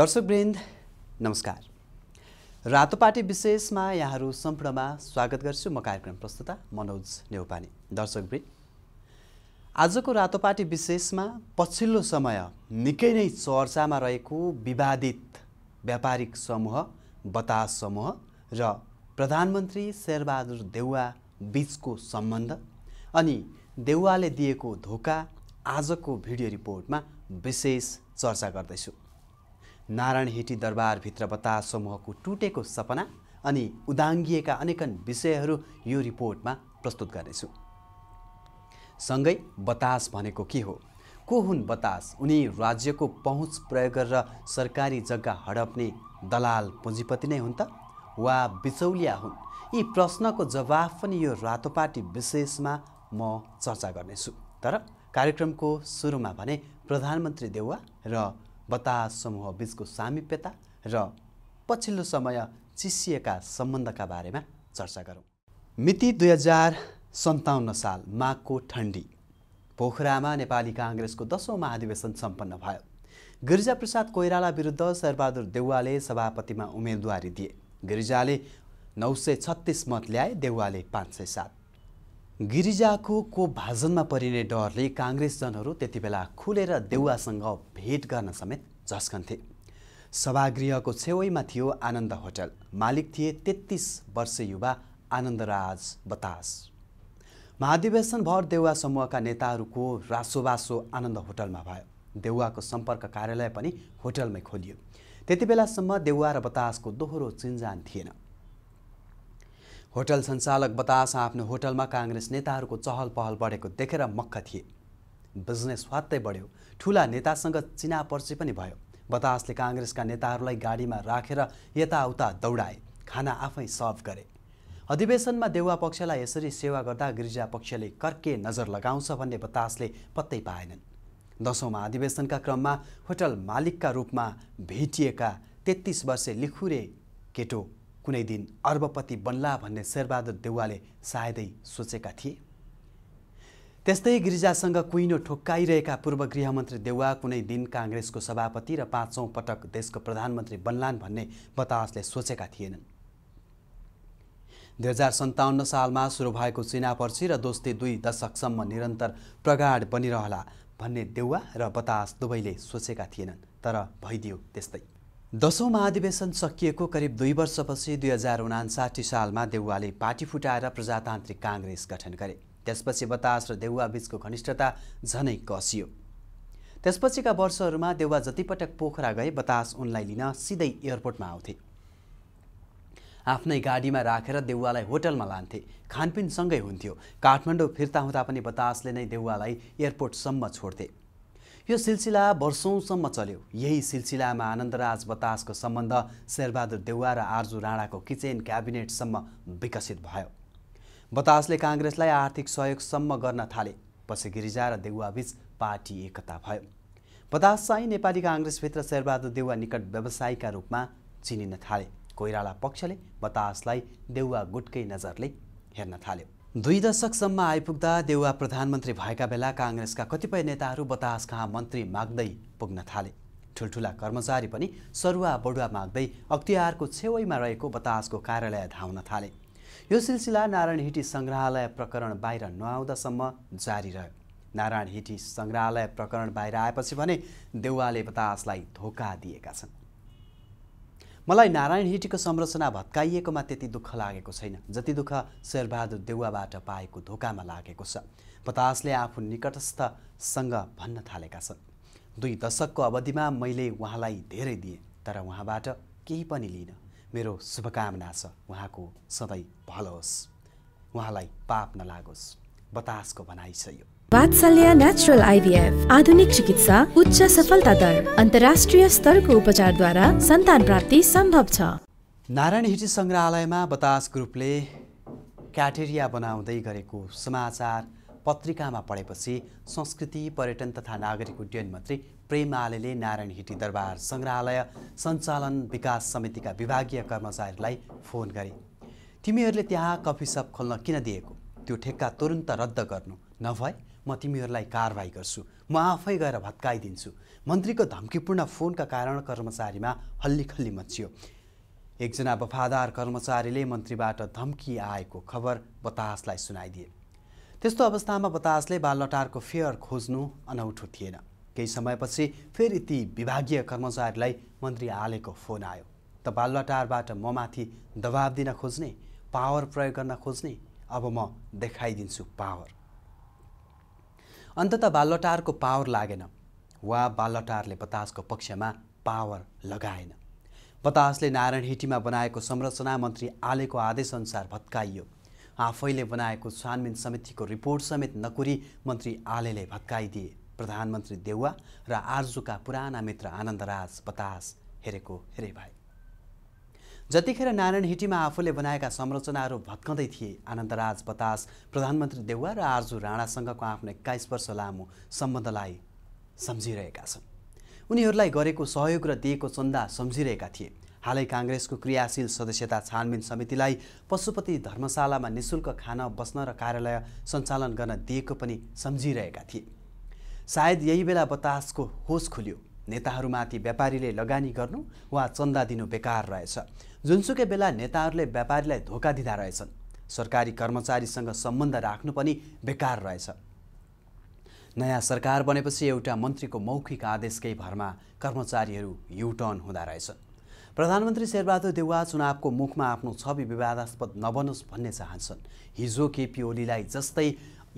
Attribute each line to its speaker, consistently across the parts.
Speaker 1: दर्शकवृन्द नमस्कार रातोपाटी विशेषमा यहाँहरू सम्पूर्णमा स्वागत गर्छु म कार्यक्रम प्रस्तुता मनोज दर्शक दर्शकवृन्द आजको रातोपाटी विशेषमा पछिल्लो समय निकै नै चर्चामा रहेको विवादित व्यापारिक समूह बतास समूह र प्रधानमन्त्री शेरबहादुर देउवा बिचको सम्बन्ध अनि देउवाले दिएको धोका आजको भिडियो रिपोर्टमा विशेष चर्चा गर्दैछु नारायण दरबार दरबारभित्र बतास समूहको टुटेको सपना अनि उदाङ्गिएका अनेकन विषयहरू यो रिपोर्टमा प्रस्तुत गर्नेछु सँगै बतास भनेको के हो को हुन् बतास उनी राज्यको पहुँच प्रयोग गरेर सरकारी जग्गा हडप्ने दलाल पुँजीपति नै हुन् त वा बिचौलिया हुन् यी प्रश्नको जवाफ पनि यो रातोपाटी विशेषमा म चर्चा गर्नेछु तर कार्यक्रमको सुरुमा भने प्रधानमन्त्री देउवा र बतास समूह बिचको सामिप्यता र पछिल्लो समय चिसिएका सम्बन्धका बारेमा चर्चा गरौँ मिति दुई हजार सन्ताउन्न साल माघको ठन्डी पोखरामा नेपाली काङ्ग्रेसको दसौँ महाधिवेशन सम्पन्न भयो गिरिजाप्रसाद कोइराला विरुद्ध शेरबहादुर देउवाले सभापतिमा उम्मेदवारी दिए गिरिजाले नौ सय छत्तिस मत ल्याए देउवाले पाँच सय सात गिरिजाको को भाजनमा परिने डरले काङ्ग्रेसजनहरू त्यति बेला खुलेर देउवासँग भेट गर्न समेत झस्कन्थे सभागृहको छेउमा थियो आनन्द होटल मालिक थिए तेत्तिस वर्ष युवा आनन्दराज बतास महाधिवेशनभर देउवा समूहका नेताहरूको रासोबासो आनन्द होटलमा भयो देउवाको सम्पर्क कार्यालय पनि होटलमै खोलियो त्यति बेलासम्म देउवा र बतासको दोहोरो चिन्जान थिएन होटल सञ्चालक बतास आफ्नो होटलमा काङ्ग्रेस नेताहरूको चहल पहल बढेको देखेर मक्ख थिए बिजनेस स्वात्तै बढ्यो ठुला नेतासँग चिनापर्ची पनि भयो बतासले काङ्ग्रेसका नेताहरूलाई गाडीमा राखेर यताउता दौडाए खाना आफै सर्भ गरे अधिवेशनमा देउवा पक्षलाई यसरी सेवा गर्दा गिरिजा पक्षले कर्के नजर लगाउँछ भन्ने बतासले पत्तै पाएनन् दसौँमा अधिवेशनका क्रममा होटल मालिकका रूपमा भेटिएका तेत्तिस वर्षे लिखुरे केटो कुनै दिन अर्बपति बन्ला भन्ने शेरबहादुर देउवाले सायदै सोचेका थिए त्यस्तै गिरिजासँग कुइनो ठोक्काइरहेका पूर्व गृहमन्त्री देउवा कुनै दिन काङ्ग्रेसको सभापति र पाँचौँ पटक देशको प्रधानमन्त्री बन्लान् भन्ने बतासले सोचेका थिएनन् दुई हजार सन्ताउन्न सालमा सुरु भएको पर्सी र दोस्ती दुई दशकसम्म निरन्तर प्रगाड बनिरहला भन्ने देउवा र बतास दुवैले सोचेका थिएनन् तर भइदियो त्यस्तै दसौँ महाधिवेशन सकिएको करिब दुई वर्षपछि दुई हजार उनासाठी सालमा देउवाले पार्टी फुटाएर प्रजातान्त्रिक काङ्ग्रेस गठन गरे त्यसपछि बतास र देउवा बीचको घनिष्ठता झनै कसियो त्यसपछिका वर्षहरूमा देउवा जतिपटक पोखरा गए बतास उनलाई लिन सिधै एयरपोर्टमा आउँथे आफ्नै गाडीमा राखेर देउवालाई होटलमा लान्थे खानपिनसँगै हुन्थ्यो काठमाडौँ फिर्ता हुँदा पनि बतासले नै देउवालाई एयरपोर्टसम्म छोड्थे यो सिलसिला वर्षौँसम्म चल्यो यही सिलसिलामा आनन्दराज बतासको सम्बन्ध शेरबहादुर देउवा र आर्जु राणाको किचेन क्याबिनेटसम्म विकसित भयो बतासले काङ्ग्रेसलाई आर्थिक सहयोगसम्म गर्न थाले पछि गिरिजा र देउवाबीच पार्टी एकता भयो बतास चाहिँ नेपाली काङ्ग्रेसभित्र शेरबहादुर देउवा निकट व्यवसायीका रूपमा चिनिन थाले कोइराला पक्षले बतासलाई देउवा गुटकै नजरले हेर्न थाल्यो दुई दशकसम्म आइपुग्दा देउवा प्रधानमन्त्री भएका बेला काङ्ग्रेसका कतिपय नेताहरू बतास कहाँ मन्त्री माग्दै पुग्न थाले ठुल्ठुला कर्मचारी पनि सरुवा बडुवा माग्दै अख्तियारको छेउमा रहेको बतासको कार्यालय धाउन थाले यो सिलसिला नारायण हिटी सङ्ग्रहालय प्रकरण बाहिर नआउँदासम्म जारी रह्यो नारायण हिटी सङ्ग्रहालय प्रकरण बाहिर आएपछि भने देउवाले बतासलाई धोका दिएका छन् मलाई नारायण हिटीको संरचना भत्काइएकोमा त्यति दुःख लागेको छैन जति दुःख शेरबहादुर देउवाबाट पाएको धोकामा लागेको छ बतासले आफू निकटस्थसँग भन्न थालेका छन् दुई दशकको अवधिमा मैले उहाँलाई धेरै दिएँ तर उहाँबाट केही पनि लिन मेरो शुभकामना छ उहाँको सधैँ भलो होस् उहाँलाई पाप नलागोस् बतासको भनाइ छ यो नेचुरल आइभीएफ आधुनिक चिकित्सा उच्च सफलता दर अन्तर्राष्ट्रिय स्तरको उपचारद्वारा सन्तान प्राप्ति सम्भव छ नारायण हिटी सङ्ग्रहालयमा बतास ग्रुपले क्याटेरिया बनाउँदै गरेको समाचार पत्रिकामा पढेपछि संस्कृति पर्यटन तथा नागरिक उड्डयन मन्त्री प्रेम आलेले नारायण हिटी दरबार सङ्ग्रहालय सञ्चालन विकास समितिका विभागीय कर्मचारीलाई फोन गरे तिमीहरूले त्यहाँ कफी सप खोल्न किन दिएको त्यो ठेक्का तुरन्त रद्द गर्नु नभए म तिमीहरूलाई कारवाही गर्छु म आफै गएर भत्काइदिन्छु मन्त्रीको धम्कीपूर्ण फोनका कारण कर्मचारीमा हल्लीखल्ली मचियो एकजना वफादार कर्मचारीले मन्त्रीबाट धम्की आएको खबर बतासलाई सुनाइदिए त्यस्तो अवस्थामा बतासले बालटारको फेयर खोज्नु अनौठो थिएन केही समयपछि फेरि ती विभागीय कर्मचारीलाई मन्त्री आलेको फोन आयो त बालटारबाट म माथि दबाब दिन खोज्ने पावर प्रयोग गर्न खोज्ने अब म देखाइदिन्छु पावर अन्तत बाल्लटारको पावर लागेन वा बाल्लटारले बतासको पक्षमा पावर लगाएन बतासले नारायण हिटीमा बनाएको संरचना मन्त्री आलेको आदेशअनुसार भत्काइयो आफैले बनाएको छानबिन समितिको रिपोर्ट समेत नकुरी मन्त्री आलेले भत्काइदिए प्रधानमन्त्री देउवा र आर्जुका पुराना मित्र आनन्दराज बतास हेरेको हेरे भाइ जतिखेर नारायण हिटीमा आफूले बनाएका संरचनाहरू भत्काउँदै थिए आनन्दराज बतास प्रधानमन्त्री देउवा र आर्जु राणासँगको आफ्नो एक्काइस वर्ष लामो सम्बन्धलाई सम्झिरहेका छन् उनीहरूलाई गरेको सहयोग र दिएको चन्दा सम्झिरहेका थिए हालै काङ्ग्रेसको क्रियाशील सदस्यता छानबिन समितिलाई पशुपति धर्मशालामा निशुल्क खान बस्न र कार्यालय सञ्चालन गर्न दिएको पनि सम्झिरहेका थिए सायद यही बेला बतासको होस खुल्यो नेताहरूमाथि व्यापारीले लगानी गर्नु वा चन्दा दिनु बेकार रहेछ जुनसुकै बेला नेताहरूले व्यापारीलाई धोका दिँदा रहेछन् सरकारी कर्मचारीसँग सम्बन्ध राख्नु पनि बेकार रहेछ नयाँ सरकार बनेपछि एउटा मन्त्रीको मौखिक आदेशकै भरमा कर्मचारीहरू युटर्न हुँदा रहेछन् प्रधानमन्त्री शेरबहादुर देउवा चुनावको मुखमा आफ्नो छवि विवादास्पद नबनोस् भन्ने चाहन्छन् हिजो केपी ओलीलाई जस्तै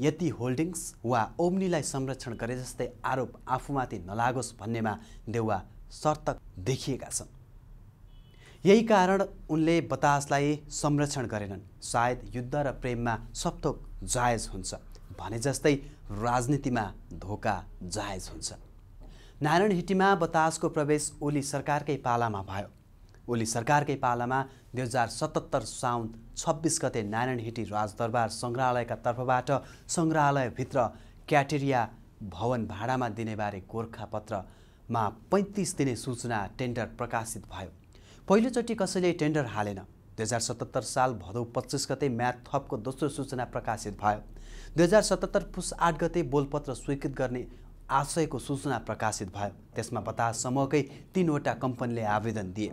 Speaker 1: यति होल्डिङ्स वा ओम्नीलाई संरक्षण गरे जस्तै आरोप आफूमाथि नलागोस् भन्नेमा देउवा सर्तक देखिएका छन् यही कारण उनले बतासलाई संरक्षण गरेनन् सायद युद्ध र प्रेममा सपथोक जायज हुन्छ भने जस्तै राजनीतिमा धोका जायज हुन्छ नारायण हिटीमा बतासको प्रवेश ओली सरकारकै पालामा भयो ओली सरकारकै पालामा दुई हजार सतहत्तर साउन छब्बिस गते नारायण नारायणहिटी राजदरबार सङ्ग्रहालयका तर्फबाट सङ्ग्रहालयभित्र क्याटेरिया भवन भाडामा दिनेबारे गोर्खापत्रमा पैँतिस दिने सूचना टेन्डर प्रकाशित भयो पहिलोचोटि कसैले टेन्डर हालेन दुई हजार सतहत्तर साल भदौ पच्चिस गते म्याथ थपको दोस्रो सूचना प्रकाशित भयो दुई हजार सतहत्तर पुस आठ गते बोलपत्र स्वीकृत गर्ने आशयको सूचना प्रकाशित भयो त्यसमा बतास समूहकै तिनवटा कम्पनीले आवेदन दिए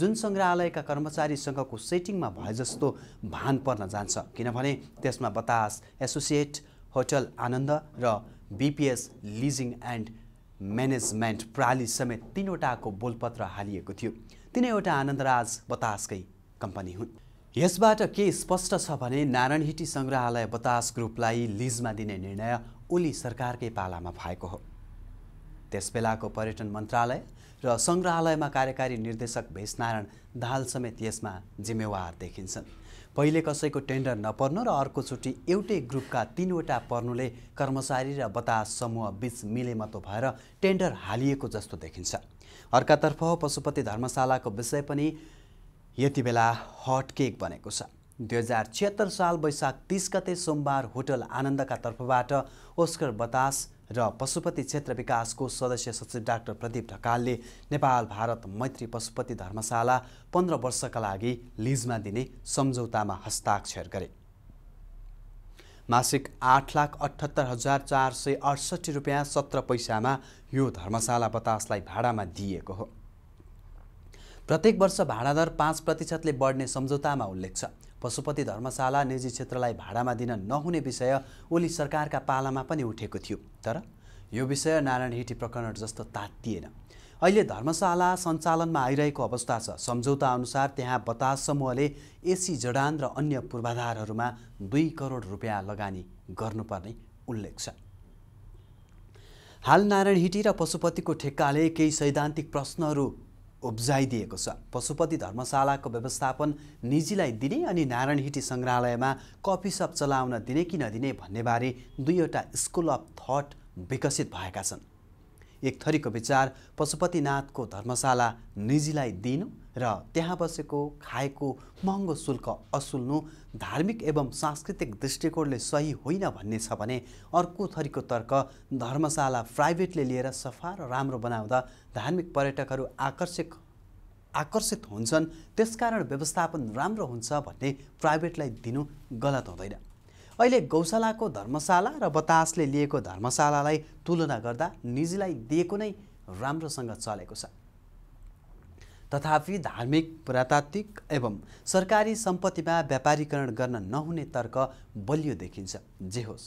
Speaker 1: जुन सङ्ग्रहालयका कर्मचारीसँगको सेटिङमा भए जस्तो भान पर्न जान्छ किनभने त्यसमा बतास एसोसिएट होटल आनन्द र बिपिएस लिजिङ एन्ड म्यानेजमेन्ट प्राली समेत तिनवटाको बोलपत्र हालिएको थियो तिनैवटा आनन्दराज बतासकै कम्पनी हुन् यसबाट के स्पष्ट छ भने नारायणहिटी सङ्ग्रहालय बतास ग्रुपलाई लिजमा दिने निर्णय ओली सरकारकै पालामा भएको हो त्यस बेलाको पर्यटन मन्त्रालय र सङ्ग्रहालयमा कार्यकारी निर्देशक भेषनारायण दाहाल समेत यसमा जिम्मेवार देखिन्छन् पहिले कसैको टेन्डर नपर्नु र अर्कोचोटि एउटै ग्रुपका तिनवटा पर्नुले कर्मचारी र बतास समूह बीच मिलेमतो भएर टेन्डर हालिएको जस्तो देखिन्छ अर्कातर्फ पशुपति धर्मशालाको विषय पनि यति बेला हटकेक बनेको छ दुई हजार छिहत्तर साल वैशाख तिस गते सोमबार होटल आनन्दका तर्फबाट ओस्कर बतास र पशुपति क्षेत्र विकासको सदस्य सचिव डाक्टर प्रदीप ढकालले नेपाल भारत मैत्री पशुपति धर्मशाला पन्ध्र वर्षका लागि लिजमा दिने सम्झौतामा हस्ताक्षर गरे मासिक आठ लाख अठहत्तर हजार चार सय अडसट्ठी रुपियाँ सत्र पैसामा यो धर्मशाला बतासलाई भाडामा दिइएको हो प्रत्येक वर्ष भाडादर पाँच प्रतिशतले बढ्ने सम्झौतामा उल्लेख छ पशुपति धर्मशाला निजी क्षेत्रलाई भाडामा दिन नहुने विषय ओली सरकारका पालामा पनि उठेको थियो तर यो विषय नारायण हिटी प्रकरण जस्तो तातिएन अहिले धर्मशाला सञ्चालनमा आइरहेको अवस्था छ सम्झौता अनुसार त्यहाँ बतास समूहले एसी जडान र अन्य पूर्वाधारहरूमा दुई करोड रुपियाँ लगानी गर्नुपर्ने उल्लेख छ हाल नारायण हिटी र पशुपतिको ठेक्काले केही सैद्धान्तिक प्रश्नहरू उब्जाइदिएको छ पशुपति धर्मशालाको व्यवस्थापन निजीलाई दिने अनि नारायणहिटी सङ्ग्रहालयमा कफी सप चलाउन दिने कि नदिने भन्नेबारे दुईवटा स्कुल अफ थट विकसित भएका छन् एक थरीको विचार पशुपतिनाथको धर्मशाला निजीलाई दिनु र त्यहाँ बसेको खाएको महँगो शुल्क असुल्नु धार्मिक एवं सांस्कृतिक दृष्टिकोणले सही होइन भन्ने छ भने अर्को थरीको तर्क धर्मशाला प्राइभेटले लिएर सफा र राम्रो बनाउँदा धार्मिक पर्यटकहरू आकर्षक आकर्षित हुन्छन् त्यसकारण व्यवस्थापन राम्रो हुन्छ भन्ने प्राइभेटलाई दिनु गलत हुँदैन अहिले गौशालाको धर्मशाला र बतासले लिएको धर्मशालालाई तुलना गर्दा निजीलाई दिएको नै राम्रोसँग चलेको छ तथापि धार्मिक पुरातात्विक एवं सरकारी सम्पत्तिमा व्यापारीकरण गर्न नहुने तर्क बलियो देखिन्छ जे होस्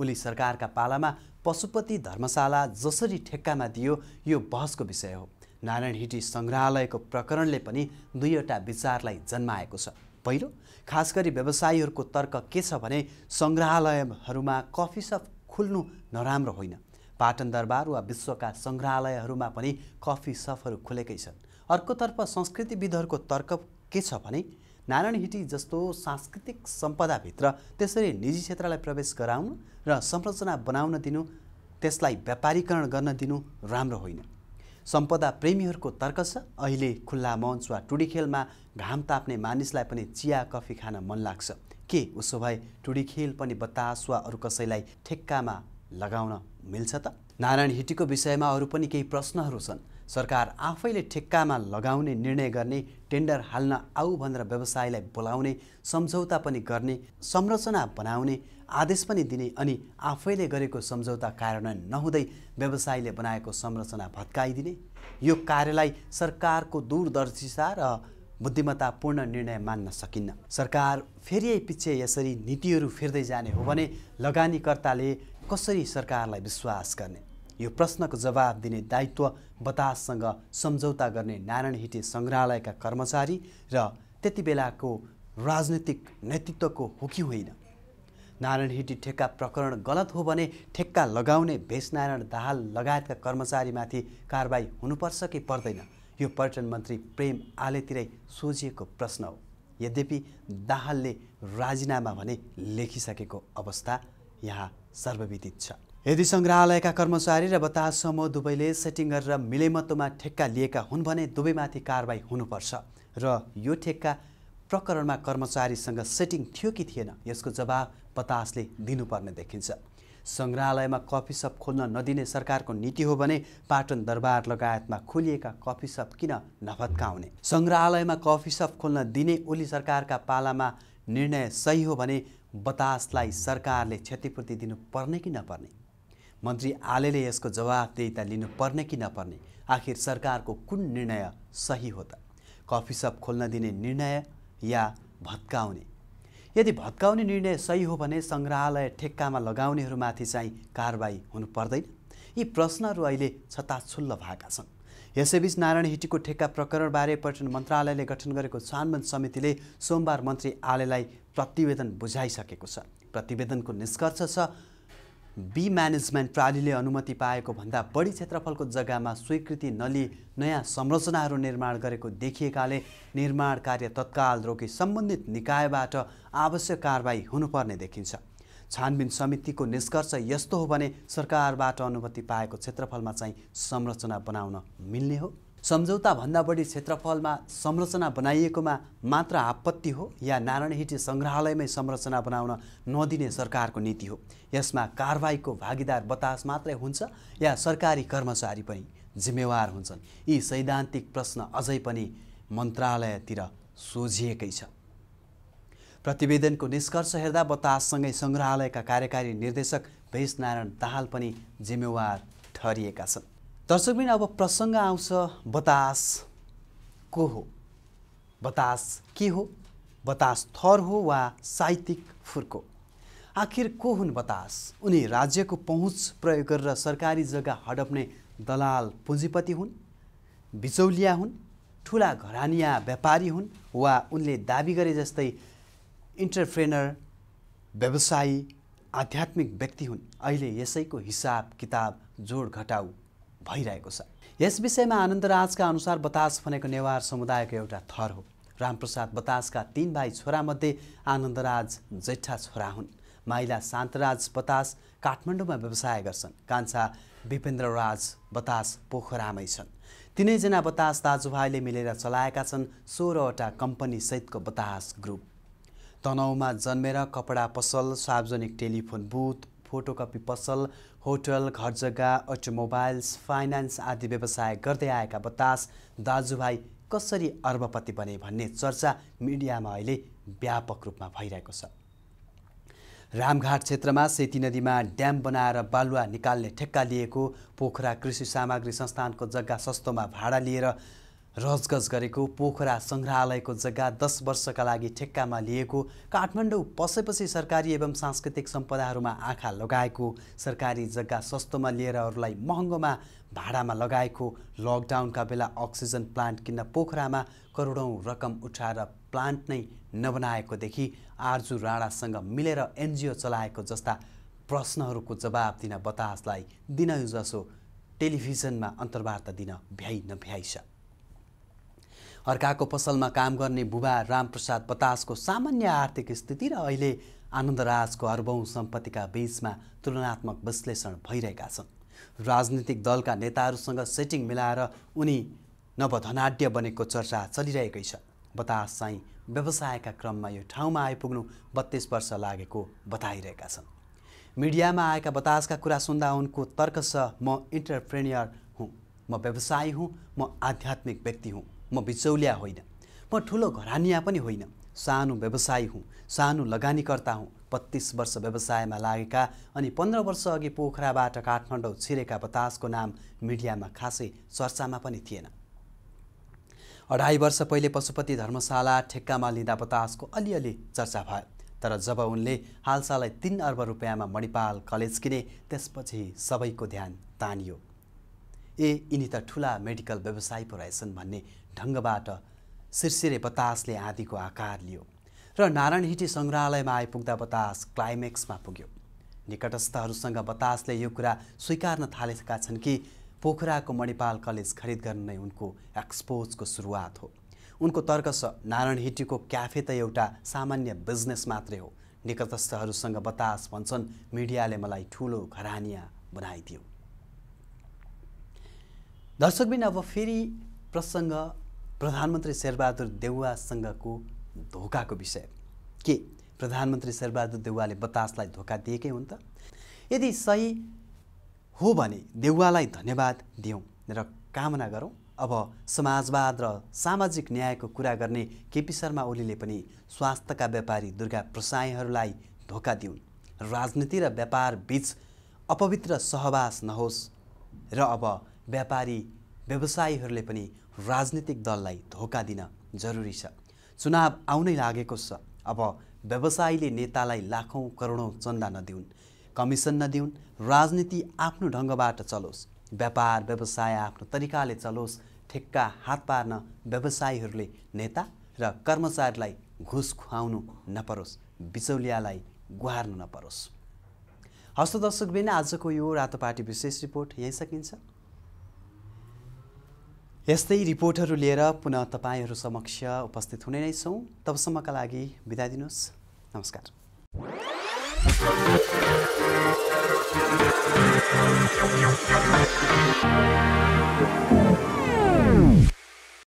Speaker 1: ओली सरकारका पालामा पशुपति धर्मशाला जसरी ठेक्कामा दियो यो बहसको विषय हो नारायण हिटी सङ्ग्रहालयको प्रकरणले पनि दुईवटा विचारलाई जन्माएको छ पहिलो खास गरी व्यवसायीहरूको तर्क के छ भने सङ्ग्रहालयहरूमा कफी सप खुल्नु नराम्रो होइन पाटन दरबार वा विश्वका सङ्ग्रहालयहरूमा पनि कफी सपहरू खुलेकै छन् अर्कोतर्फ संस्कृतिविदहरूको तर्क के छ भने नारायण हिटी जस्तो सांस्कृतिक सम्पदाभित्र त्यसरी निजी क्षेत्रलाई प्रवेश गराउनु र संरचना बनाउन दिनु त्यसलाई व्यापारीकरण गर्न दिनु राम्रो होइन सम्पदा प्रेमीहरूको तर्क छ अहिले खुल्ला मञ्च वा टुडी खेलमा घाम ताप्ने मानिसलाई पनि चिया कफी खान मन लाग्छ के उसो भए टुडी खेल पनि बतास वा अरू कसैलाई ठेक्कामा लगाउन मिल्छ त नारायण हिटीको विषयमा अरू पनि केही प्रश्नहरू छन् सरकार आफैले ठेक्कामा लगाउने निर्णय गर्ने टेन्डर हाल्न आऊ भनेर व्यवसायलाई बोलाउने सम्झौता पनि गर्ने संरचना बनाउने आदेश पनि दिने अनि आफैले गरेको सम्झौता कार्यान्वयन नहुँदै व्यवसायले बनाएको संरचना भत्काइदिने यो कार्यलाई सरकारको दूरदर्शिता र बुद्धिमत्तापूर्ण निर्णय मान्न सकिन्न सरकार फेरि पछि यसरी नीतिहरू फेर्दै जाने हो भने लगानीकर्ताले कसरी सरकारलाई विश्वास गर्ने यो प्रश्नको जवाब दिने दायित्व बतासससँग सम्झौता गर्ने नारायण हिटे सङ्ग्रहालयका कर्मचारी र त्यति बेलाको राजनीतिक नेतृत्वको हो कि होइन नारायण हिटी ठेक्का प्रकरण गलत हो भने ठेक्का लगाउने भेषनारायण दाहाल लगायतका कर्मचारीमाथि कारवाही हुनुपर्छ कि पर्दैन यो पर्यटन मन्त्री प्रेम आलेतिरै सोझिएको प्रश्न हो यद्यपि दाहालले राजीनामा भने लेखिसकेको अवस्था यहाँ सर्वविदित छ यदि सङ्ग्रहालयका कर्मचारी र बतास समूह दुवैले सेटिङ गरेर मिलेमतोमा ठेक्का लिएका हुन् भने दुवैमाथि कारवाही हुनुपर्छ र यो ठेक्का प्रकरणमा कर्मचारीसँग सेटिङ थियो कि थिएन यसको जवाब बतासले दिनुपर्ने देखिन्छ सङ्ग्रहालयमा कफी सप खोल्न नदिने सरकारको नीति हो भने पाटन दरबार लगायतमा खोलिएका कफी सप किन नभत्काउने सङ्ग्रहालयमा कफी सप खोल्न दिने ओली सरकारका पालामा निर्णय सही हो भने बतासलाई सरकारले क्षतिपूर्ति दिनुपर्ने कि नपर्ने मन्त्री आलेले यसको जवाबदेता लिनुपर्ने कि नपर्ने आखिर सरकारको कुन निर्णय सही हो त कफी सप खोल्न दिने निर्णय या भत्काउने यदि भत्काउने निर्णय सही हो भने सङ्ग्रहालय ठेक्कामा लगाउनेहरूमाथि चाहिँ कारवाही हुनु पर्दैन यी प्रश्नहरू अहिले छताछुल्ल भएका छन् यसैबीच नारायण हिटीको ठेक्का प्रकरणबारे पर्यटन मन्त्रालयले गठन गरेको छानबन समितिले सोमबार मन्त्री आलेलाई प्रतिवेदन बुझाइसकेको छ प्रतिवेदनको निष्कर्ष छ बी म्यानेजमेन्ट प्रालीले अनुमति पाएको भन्दा बढी क्षेत्रफलको जग्गामा स्वीकृति नलिई नयाँ संरचनाहरू निर्माण गरेको देखिएकाले निर्माण कार्य तत्काल रोकी सम्बन्धित निकायबाट आवश्यक कारवाही हुनुपर्ने देखिन्छ छानबिन समितिको निष्कर्ष यस्तो हो भने सरकारबाट अनुमति पाएको क्षेत्रफलमा चाहिँ संरचना बनाउन मिल्ने हो सम्झौताभन्दा बढी क्षेत्रफलमा संरचना बनाइएकोमा मात्र आपत्ति हो या नारायण हिटी सङ्ग्रहालयमै संरचना बनाउन नदिने सरकारको नीति हो यसमा कारवाहीको भागीदार बतास मात्रै हुन्छ या सरकारी कर्मचारी पनि जिम्मेवार हुन्छन् यी सैद्धान्तिक प्रश्न अझै पनि मन्त्रालयतिर सोझिएकै छ प्रतिवेदनको निष्कर्ष हेर्दा बतासँगै सङ्ग्रहालयका कार्यकारी निर्देशक भेषनारायण दाहाल पनि जिम्मेवार ठहरिएका छन् दर्शकबिन अब प्रसङ्ग आउँछ बतास को हो बतास के हो बतास थर हो वा साहित्यिक फुर्को आखिर को हुन् बतास उनी राज्यको पहुँच प्रयोग गरेर सरकारी जग्गा हडप्ने दलाल पुँजीपति हुन् बिचौलिया हुन् ठुला घरानिया व्यापारी हुन् वा उनले दाबी गरे जस्तै इन्टरप्रेनर व्यवसायी आध्यात्मिक व्यक्ति हुन् अहिले यसैको हिसाब किताब जोड घटाउ भइरहेको छ यस विषयमा आनन्दराजका अनुसार बतास भनेको नेवार समुदायको एउटा थर हो रामप्रसाद बतासका तीन भाइ छोरामध्ये आनन्दराज जेठा छोरा हुन् माइला शान्तराज बतास काठमाडौँमा व्यवसाय गर्छन् कान्छा विपेन्द्रराज बतास पोखरामै छन् तिनैजना बतास दाजुभाइले मिलेर चलाएका छन् सोह्रवटा कम्पनीसहितको बतास ग्रुप तनाउमा जन्मेर कपडा पसल सार्वजनिक टेलिफोन बुथ फोटोकपी पसल होटल घर जग्गा अटोमोबाइल्स फाइनेन्स आदि व्यवसाय गर्दै आएका बतास दाजुभाइ कसरी अर्बपति बने भन्ने चर्चा मिडियामा अहिले व्यापक रूपमा भइरहेको छ रामघाट क्षेत्रमा सेती नदीमा ड्याम बनाएर बालुवा निकाल्ने ठेक्का लिएको पोखरा कृषि सामग्री संस्थानको जग्गा सस्तोमा भाडा लिएर रजगज गरेको पोखरा सङ्ग्रहालयको जग्गा दस वर्षका लागि ठेक्कामा लिएको काठमाडौँ पसेपछि सरकारी एवं सांस्कृतिक सम्पदाहरूमा आँखा लगाएको सरकारी जग्गा सस्तोमा लिएर अरूलाई महँगोमा भाडामा लगाएको लकडाउनका बेला अक्सिजन प्लान्ट किन्न पोखरामा करोडौँ रकम उठाएर प्लान्ट नै नबनाएकोदेखि आर्जु राणासँग मिलेर एनजिओ चलाएको जस्ता प्रश्नहरूको जवाब दिन बतासलाई दिनजसो टेलिभिजनमा अन्तर्वार्ता दिन भ्याइ नभ्याइसक अर्काको पसलमा काम गर्ने बुबा रामप्रसाद बतासको सामान्य आर्थिक स्थिति र अहिले आनन्दराजको अरबौँ सम्पत्तिका बीचमा तुलनात्मक विश्लेषण भइरहेका छन् राजनीतिक दलका नेताहरूसँग सेटिङ मिलाएर उनी नवधनाड्य बनेको चर्चा चलिरहेकै छ बतास चाहिँ व्यवसायका क्रममा यो ठाउँमा आइपुग्नु बत्तीस वर्ष लागेको बताइरहेका छन् मिडियामा आएका बतासका कुरा सुन्दा उनको तर्क छ म इन्टरप्रेनियर हुँ म व्यवसायी हुँ म आध्यात्मिक व्यक्ति हुँ म बिचौलिया होइन म ठुलो घरानिया पनि होइन सानो व्यवसायी हुँ सानो लगानीकर्ता हुँ बत्तिस वर्ष व्यवसायमा लागेका अनि पन्ध्र वर्ष अघि पोखराबाट काठमाडौँ छिरेका बतासको नाम मिडियामा खासै चर्चामा पनि थिएन अढाई वर्ष पहिले पशुपति धर्मशाला ठेक्कामा लिँदा बतासको अलिअलि चर्चा भयो तर जब उनले हालसालै तिन अर्ब रुपियाँमा मणिपाल कलेज किने त्यसपछि सबैको ध्यान तानियो ए यिनी त ठुला मेडिकल व्यवसायी पो रहेछन् भन्ने ढङ्गबाट सिरसिरे बतासले आँधीको आकार लियो र नारायणहिटी हिटी सङ्ग्रहालयमा आइपुग्दा बतास क्लाइमेक्समा पुग्यो निकटस्थहरूसँग बतासले यो कुरा स्वीकार्न थालेका छन् कि पोखराको मणिपाल कलेज खरिद गर्न नै उनको एक्सपोजको सुरुवात हो उनको तर्क छ नारायण हिटीको क्याफे त एउटा सामान्य बिजनेस मात्रै हो निकटस्थहरूसँग बतास भन्छन् मिडियाले मलाई ठुलो घरानिया बनाइदियो दर्शकबिन अब फेरि प्रसङ्ग प्रधानमन्त्री शेरबहादुर देउवासँगको धोकाको विषय के प्रधानमन्त्री शेरबहादुर देउवाले बतासलाई धोका दिएकै हुन् त यदि सही हो भने देउवालाई धन्यवाद दिउँ र कामना गरौँ अब समाजवाद र सामाजिक न्यायको कुरा गर्ने केपी शर्मा ओलीले पनि स्वास्थ्यका व्यापारी दुर्गा प्रसाईहरूलाई धोका दिउन् राजनीति र व्यापार बिच अपवित्र सहवास नहोस् र अब व्यापारी व्यवसायीहरूले पनि राजनीतिक दललाई धोका दिन जरुरी छ चुनाव आउनै लागेको छ अब व्यवसायीले नेतालाई लाखौँ करोडौँ चन्दा नदिउन् कमिसन नदिउन् राजनीति आफ्नो ढङ्गबाट चलोस् व्यापार व्यवसाय आफ्नो तरिकाले चलोस् ठेक्का हात पार्न व्यवसायीहरूले नेता र कर्मचारीलाई घुस खुवाउनु नपरोस् बिचौलियालाई गुहार्नु नपरोस् हस्त दर्शकबिन आजको यो रातोपाटी विशेष रिपोर्ट यहीँ सकिन्छ यस्तै रिपोर्टहरू लिएर पुनः तपाईँहरू समक्ष उपस्थित हुने नै छौँ तबसम्मका लागि बिदा दिनुहोस् नमस्कार